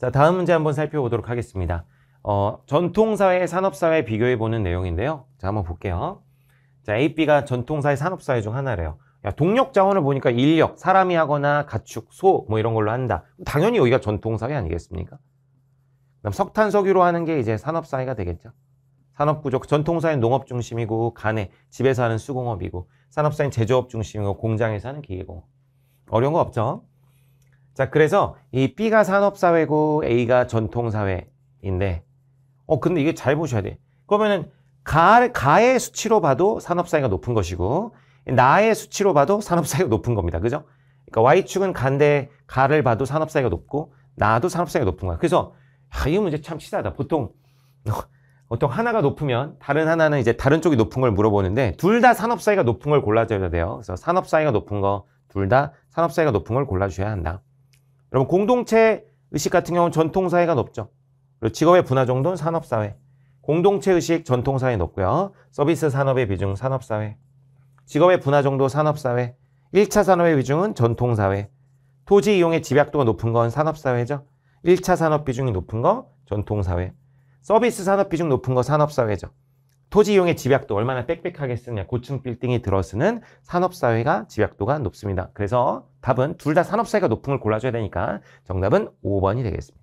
자, 다음 문제 한번 살펴보도록 하겠습니다. 어, 전통사회, 산업사회 비교해보는 내용인데요. 자, 한번 볼게요. 자, A, B가 전통사회, 산업사회 중 하나래요. 야, 동력 자원을 보니까 인력, 사람이 하거나 가축, 소, 뭐 이런 걸로 한다. 당연히 여기가 전통사회 아니겠습니까? 그럼 석탄, 석유로 하는 게 이제 산업사회가 되겠죠. 산업구조, 전통사회는 농업 중심이고, 간에, 집에서 하는 수공업이고, 산업사회는 제조업 중심이고, 공장에서 하는 기계공업. 어려운 거 없죠? 자, 그래서 이 B가 산업사회고 A가 전통사회인데, 어, 근데 이게 잘 보셔야 돼. 그러면은, 가, 가의 수치로 봐도 산업사회가 높은 것이고, 나의 수치로 봐도 산업사회가 높은 겁니다. 그죠? 그러니까 Y축은 간데 가를 봐도 산업사회가 높고, 나도 산업사회가 높은 거야. 그래서, 아, 이 문제 참 치사하다. 보통, 어, 보통 하나가 높으면 다른 하나는 이제 다른 쪽이 높은 걸 물어보는데 둘 다 산업사회가 높은 걸 골라줘야 돼요. 그래서 산업사회가 높은 거 둘 다 산업사회가 높은 걸 골라주셔야 한다. 여러분 공동체 의식 같은 경우는 전통사회가 높죠. 그리고 직업의 분화 정도는 산업사회. 공동체 의식 전통사회 높고요. 서비스 산업의 비중 산업사회. 직업의 분화 정도 산업사회. 1차 산업의 비중은 전통사회. 토지 이용의 집약도가 높은 건 산업사회죠. 1차 산업 비중이 높은 거 전통사회. 서비스 산업 비중 높은 거 산업사회죠. 토지 이용의 집약도 얼마나 빽빽하게 쓰냐 고층 빌딩이 들어서는 산업사회가 집약도가 높습니다. 그래서 답은 둘 다 산업사회가 높은 걸 골라줘야 되니까 정답은 5번이 되겠습니다.